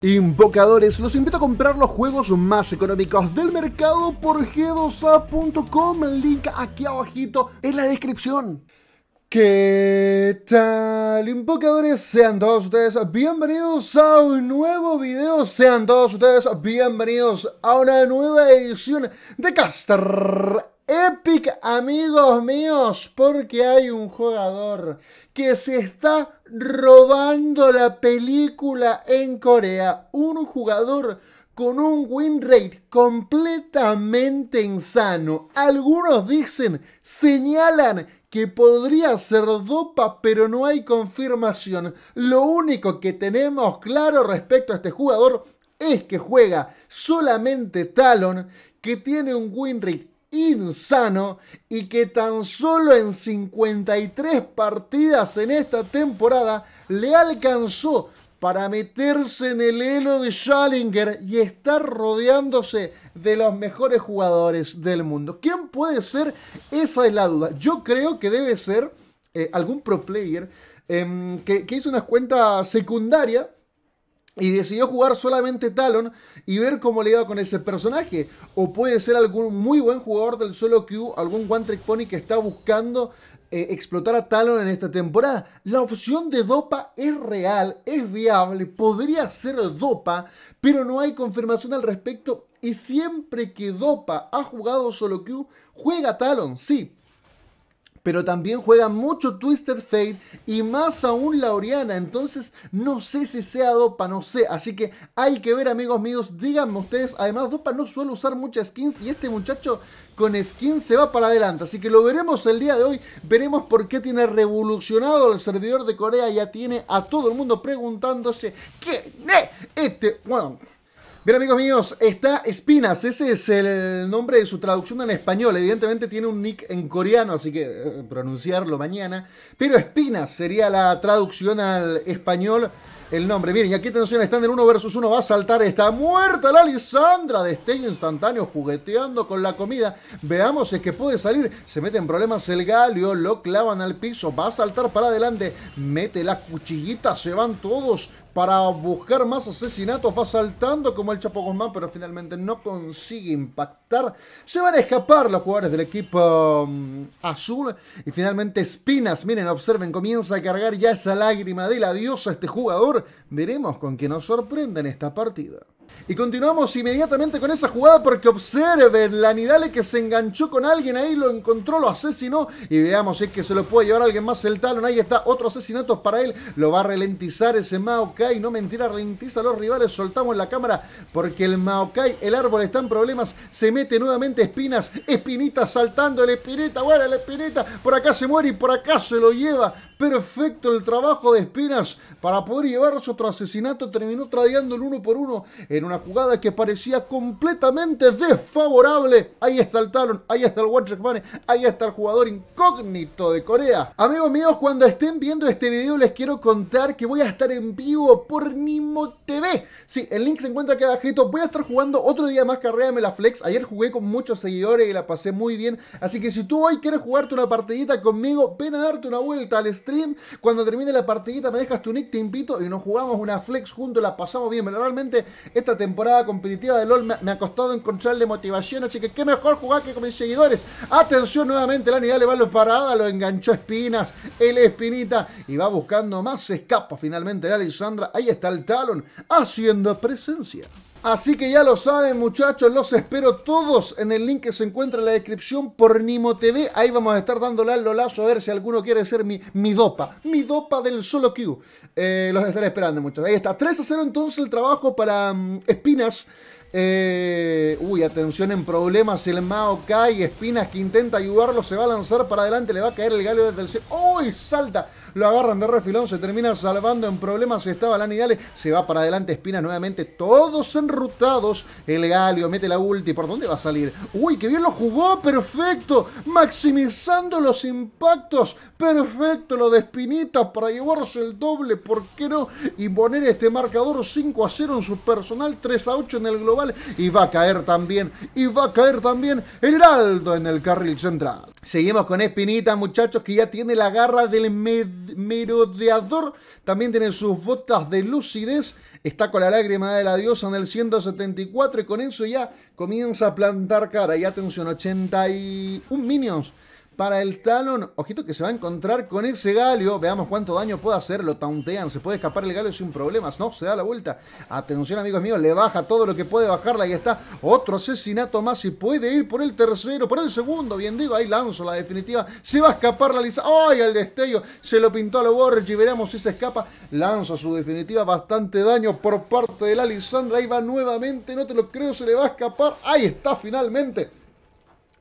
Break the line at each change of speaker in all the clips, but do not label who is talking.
Invocadores, los invito a comprar los juegos más económicos del mercado por g2a.com. El link aquí abajito en la descripción. ¿Qué tal, invocadores? Sean todos ustedes bienvenidos a un nuevo video. Sean todos ustedes bienvenidos a una nueva edición de Caster Epic, amigos míos, porque hay un jugador que se está robando la película en Corea. Un jugador con un win rate completamente insano. Algunos dicen, señalan que podría ser dopa, pero no hay confirmación. Lo único que tenemos claro respecto a este jugador es que juega solamente Talon, que tiene un win rate insano y que tan solo en 53 partidas en esta temporada le alcanzó para meterse en el elo de Schallinger y estar rodeándose de los mejores jugadores del mundo. ¿Quién puede ser? Esa es la duda. Yo creo que debe ser eh, algún pro player em, que, que hizo una cuenta secundaria y decidió jugar solamente Talon y ver cómo le iba con ese personaje. O puede ser algún muy buen jugador del solo Q, algún One Trick Pony que está buscando eh, explotar a Talon en esta temporada. La opción de Dopa es real, es viable, podría ser Dopa, pero no hay confirmación al respecto. Y siempre que Dopa ha jugado solo Q, juega Talon, sí, pero también juega mucho Twisted Fate y más aún Lauriana. Entonces, no sé si sea Dopa, no sé. Así que hay que ver, amigos míos. Díganme ustedes. Además, Dopa no suele usar muchas skins y este muchacho con skins se va para adelante. Así que lo veremos el día de hoy. Veremos por qué tiene revolucionado el servidor de Corea. Ya tiene a todo el mundo preguntándose qué. es este. Bueno. Bien, amigos míos, está Espinas. Ese es el nombre de su traducción en español. Evidentemente tiene un nick en coreano, así que eh, pronunciarlo mañana. Pero Espinas sería la traducción al español. El nombre, miren, y aquí atención, están en 1 versus 1, va a saltar, está muerta la Lisandra, destello instantáneo, jugueteando con la comida, veamos si es que puede salir, se mete en problemas el galio, lo clavan al piso, va a saltar para adelante, mete la cuchillita, se van todos, para buscar más asesinatos, va saltando como el Chapo Guzmán, pero finalmente no consigue impactar. Se van a escapar los jugadores del equipo um, azul y finalmente Espinas, miren, observen, comienza a cargar ya esa lágrima de la a este jugador. Veremos con qué nos sorprende en esta partida. Y continuamos inmediatamente con esa jugada porque observen la Nidale que se enganchó con alguien ahí, lo encontró, lo asesinó y veamos si es que se lo puede llevar alguien más el talón. Ahí está, otro asesinato para él, lo va a ralentizar ese Maokai, no mentira, ralentiza a los rivales, soltamos la cámara porque el Maokai, el árbol está en problemas, se mete nuevamente espinas, espinitas saltando, el espinita, bueno, el espinita, por acá se muere y por acá se lo lleva perfecto el trabajo de Espinas para poder llevarse otro asesinato. Terminó tradeando el uno por uno en una jugada que parecía completamente desfavorable. Ahí está el Talon, ahí está el Watchman ahí está el jugador incógnito de Corea. Amigos míos, cuando estén viendo este video les quiero contar que voy a estar en vivo por Nimo TV. Sí, el link se encuentra aquí abajito. Voy a estar jugando otro día más carrera la Flex. Ayer jugué con muchos seguidores y la pasé muy bien. Así que si tú hoy quieres jugarte una partidita conmigo, ven a darte una vuelta al stream cuando termine la partidita, me dejas tu nick, te invito y nos jugamos una flex juntos, la pasamos bien. Pero realmente esta temporada competitiva de LOL me, ha costado encontrarle motivación, así que qué mejor jugar que con mis seguidores. Atención nuevamente, la unidad le va los parada, lo enganchó Espinas, el Espinita y va buscando más. Se escapa finalmente la Alexandra. Ahí está el Talon haciendo presencia. Así que ya lo saben, muchachos, los espero todos en el link que se encuentra en la descripción por Nimo TV. Ahí vamos a estar dándole al lolazo a ver si alguno quiere ser mi, dopa, mi dopa del solo Q. Eh, los estaré esperando, muchachos. Ahí está, 3 a 0 entonces el trabajo para mm, Espinas. Eh, uy, atención en problemas. El Mao cae. Espinas que intenta ayudarlo. Se va a lanzar para adelante. Le va a caer el gallo desde el cielo. ¡Uy! salta! lo agarran de refilón, se termina salvando en problemas, estaba Lani Gale, se va para adelante Espina nuevamente, todos enrutados, el Galio mete la ulti, ¿por dónde va a salir? Uy, qué bien lo jugó, perfecto, maximizando los impactos, perfecto lo de Espinita para llevarse el doble, ¿por qué no? Y poner este marcador 5 a 0 en su personal, 3 a 8 en el global, y va a caer también, y va a caer también el Heraldo en el carril central. Seguimos con Espinita, muchachos, que ya tiene la garra del merodeador. También tiene sus botas de lucidez. Está con la lágrima de la diosa en el 174 y con eso ya comienza a plantar cara. Y atención, 81 minions para el talón. Ojito que se va a encontrar con ese galio. Veamos cuánto daño puede hacer. Lo tauntean. Se puede escapar el galio sin problemas. No, se da la vuelta. Atención, amigos míos. Le baja todo lo que puede bajarla. Ahí está. Otro asesinato más. Y puede ir por el tercero, por el segundo. Bien digo, ahí lanzo la definitiva. Se va a escapar la lisa. ¡Ay! El destello. Se lo pintó a lo y Veremos si se escapa. Lanza su definitiva. Bastante daño por parte de la Lisandra. Ahí va nuevamente. No te lo creo. Se le va a escapar. Ahí está finalmente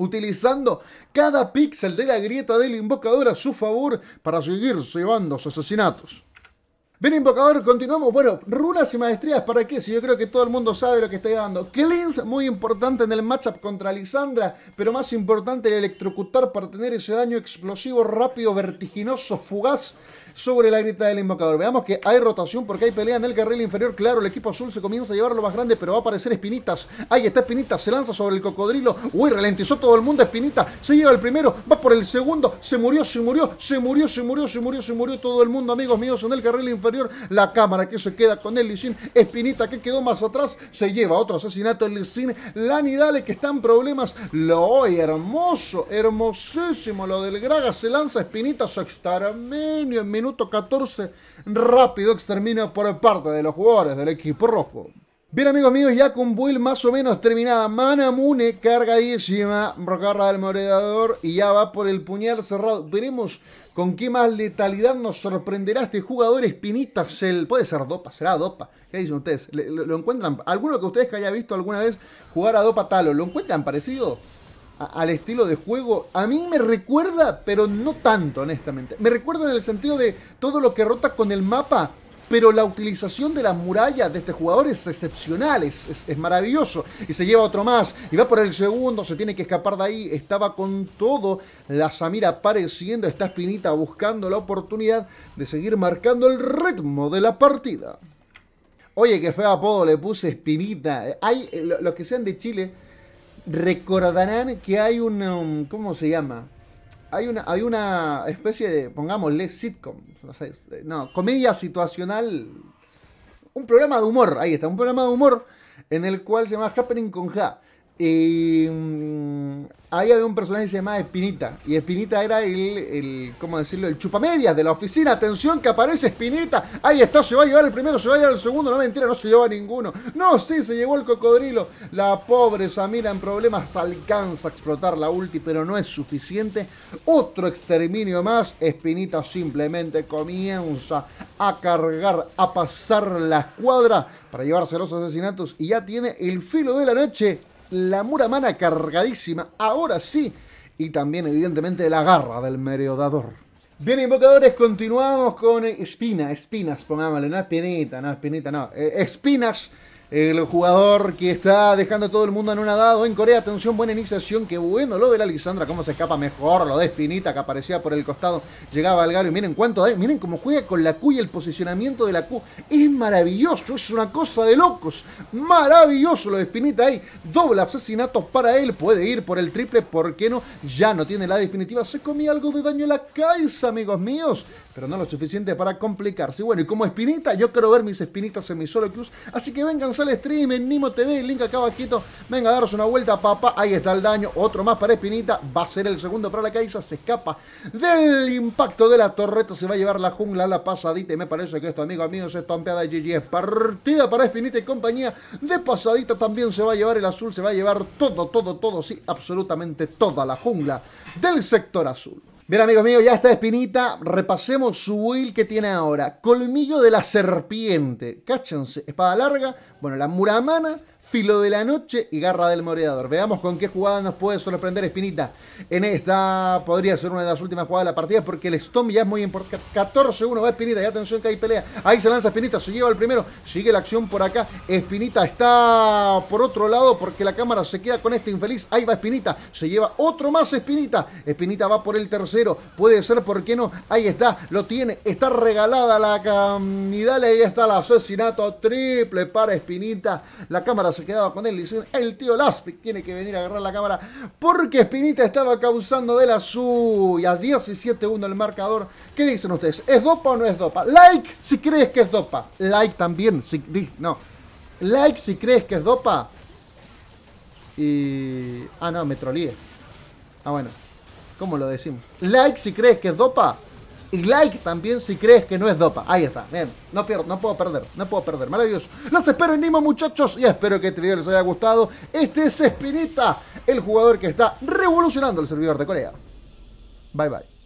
utilizando cada píxel de la grieta del invocador a su favor para seguir llevando asesinatos. Bien, Invocador, continuamos. Bueno, runas y maestrías, ¿para qué? Si yo creo que todo el mundo sabe lo que está llevando. Cleans, muy importante en el matchup contra Lisandra, pero más importante el electrocutar para tener ese daño explosivo rápido, vertiginoso, fugaz sobre la grita del invocador. Veamos que hay rotación porque hay pelea en el carril inferior. Claro, el equipo azul se comienza a llevar lo más grande, pero va a aparecer Espinitas. Ahí está Espinitas, se lanza sobre el cocodrilo. Uy, ralentizó todo el mundo. Espinita se lleva el primero, va por el segundo. se murió, se murió, se murió, se murió, se murió, se murió todo el mundo, amigos míos, en el carril inferior la cámara que se queda con el Sin, Espinita que quedó más atrás, se lleva otro asesinato, el cine Lani Dale que está en problemas, lo hermoso, hermosísimo, lo del Graga, se lanza Espinita, su exterminio en minuto 14, rápido exterminio por parte de los jugadores del equipo rojo. Bien amigos míos, ya con build más o menos terminada, Manamune cargadísima, Rocarra del Moredador y ya va por el puñal cerrado. Veremos con qué más letalidad nos sorprenderá este jugador Espinita el Puede ser Dopa, será Dopa. ¿Qué dicen ustedes? ¿Lo, encuentran? ¿Alguno que ustedes que haya visto alguna vez jugar a Dopa Talo, lo encuentran parecido al estilo de juego? A mí me recuerda, pero no tanto honestamente. Me recuerda en el sentido de todo lo que rota con el mapa pero la utilización de las murallas de este jugador es excepcional, es, maravilloso. Y se lleva otro más, y va por el segundo, se tiene que escapar de ahí. Estaba con todo, la Samira apareciendo, está Espinita buscando la oportunidad de seguir marcando el ritmo de la partida. Oye, que feo apodo le puse Espinita. Hay, eh, los que sean de Chile recordarán que hay un, um, ¿cómo se llama? hay una, hay una especie de, pongámosle, sitcom, no, sé, no, comedia situacional, un programa de humor, ahí está, un programa de humor en el cual se llama Happening con Ja, y mm, ahí había un personaje que se llamaba Espinita. Y Espinita era el, el ¿cómo decirlo? El chupamedias de la oficina. Atención que aparece Espinita. Ahí está, se va a llevar el primero, se va a llevar el segundo. No mentira, no se lleva ninguno. No, sí, se llevó el cocodrilo. La pobre Samira en problemas alcanza a explotar la ulti, pero no es suficiente. Otro exterminio más. Espinita simplemente comienza a cargar, a pasar la escuadra para llevarse los asesinatos. Y ya tiene el filo de la noche la muramana cargadísima, ahora sí, y también evidentemente la garra del meriodador. Bien, invocadores, continuamos con espina, espinas, pongámosle, no espinita, no espinita, no, eh, espinas el jugador que está dejando a todo el mundo en dado en Corea. Atención, buena iniciación, qué bueno lo de la Lisandra, cómo se escapa mejor, lo de Espinita que aparecía por el costado, llegaba al y Miren cuánto, hay. miren cómo juega con la Q y el posicionamiento de la Q. Es maravilloso, es una cosa de locos. Maravilloso lo de Espinita ahí. Doble asesinato para él, puede ir por el triple, ¿por qué no? Ya no tiene la definitiva, se comía algo de daño la caixa amigos míos pero no lo suficiente para complicarse. bueno, y como espinita, yo quiero ver mis espinitas en mi solo Cruz así que vengan al stream en Nimo TV, el link acá abajito, venga a daros una vuelta, papá, ahí está el daño, otro más para espinita, va a ser el segundo para la caída, se escapa del impacto de la torreta, se va a llevar la jungla la pasadita, y me parece que esto, amigos amigos, es de GG, es partida para espinita y compañía, de pasadita también se va a llevar el azul, se va a llevar todo, todo, todo, sí, absolutamente toda la jungla del sector azul. Bien, amigos míos, ya está Espinita. Repasemos su build que tiene ahora. Colmillo de la serpiente. Cáchense. Espada larga. Bueno, la muramana Filo de la Noche y Garra del Moreador. Veamos con qué jugada nos puede sorprender Espinita. En esta podría ser una de las últimas jugadas de la partida porque el Stomp ya es muy importante. 14-1 va Espinita y atención que hay pelea. Ahí se lanza Espinita, se lleva el primero. Sigue la acción por acá. Espinita está por otro lado porque la cámara se queda con este infeliz. Ahí va Espinita, se lleva otro más Espinita. Espinita va por el tercero. Puede ser, ¿por qué no? Ahí está, lo tiene. Está regalada la camidale. Ahí está el asesinato triple para Espinita. La cámara se se quedaba con él y dicen, el tío Laspic tiene que venir a agarrar la cámara porque Espinita estaba causando de la suya. 17-1 el marcador. ¿Qué dicen ustedes? ¿Es dopa o no es dopa? Like si crees que es dopa. Like también. Si, no. Like si crees que es dopa. Y... Ah, no, me Ah, bueno. ¿Cómo lo decimos? Like si crees que es dopa y like también si crees que no es dopa. Ahí está, bien. No, pierdo, no puedo perder, no puedo perder. Maravilloso. Los espero en Nimo, muchachos. Y espero que este video les haya gustado. Este es Espinita, el jugador que está revolucionando el servidor de Corea. Bye bye.